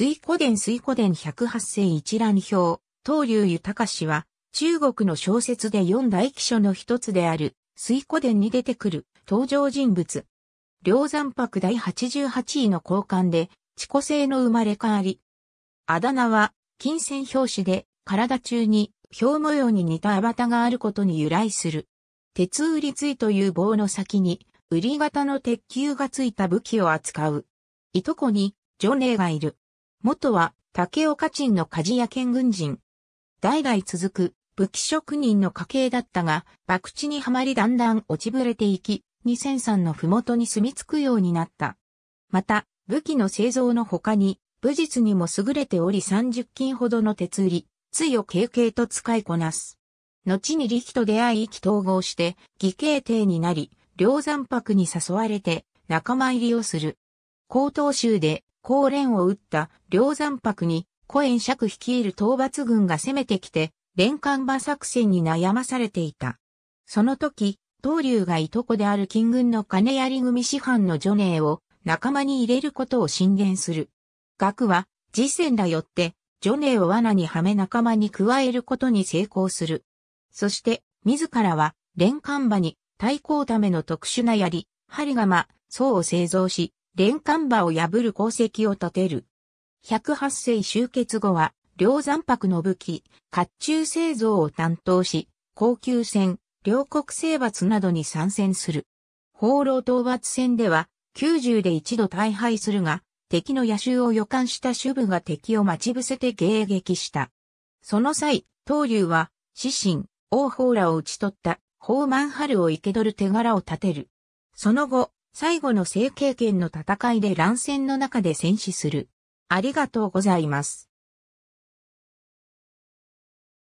水古伝水古伝108世一覧表、東流豊氏は、中国の小説で四大記書の一つである、水古伝に出てくる登場人物。梁山泊第88位の交換で、地古性の生まれ変わり。あだ名は、金銭表紙で、体中に、表模様に似たアバタがあることに由来する。鉄売りついという棒の先に、売り型の鉄球がついた武器を扱う。いとこに、女姉がいる。元は竹岡鎮の鍛冶屋県軍人。代々続く武器職人の家系だったが、博打にはまりだんだん落ちぶれていき、2000の麓に住み着くようになった。また、武器の製造の他に、武術にも優れており30金ほどの鉄売り、杖を軽々と使いこなす。後に力と出会い意気統合して、義兄弟になり、両山泊に誘われて仲間入りをする。高等州で高連を撃った梁山泊に、古円釈率いる討伐軍が攻めてきて、連艦馬作戦に悩まされていた。その時、東流がいとこである金軍の金槍組師範の助姉を仲間に入れることを進言する。学は、次戦らよって、助姉を罠にはめ仲間に加えることに成功する。そして、自らは、連艦馬に対抗ための特殊な槍、針釜、層を製造し、連環馬を破る功績を立てる。108世終結後は、両残泊の武器、甲冑製造を担当し、高級戦、両国征伐などに参戦する。放浪討伐戦では、90で一度大敗するが、敵の野襲を予感した主部が敵を待ち伏せて迎撃した。その際、東流は、死神、王鵬らを討ち取った、宝満春を生け取る手柄を立てる。その後、最後の成形権の戦いで乱戦の中で戦死する。ありがとうございます。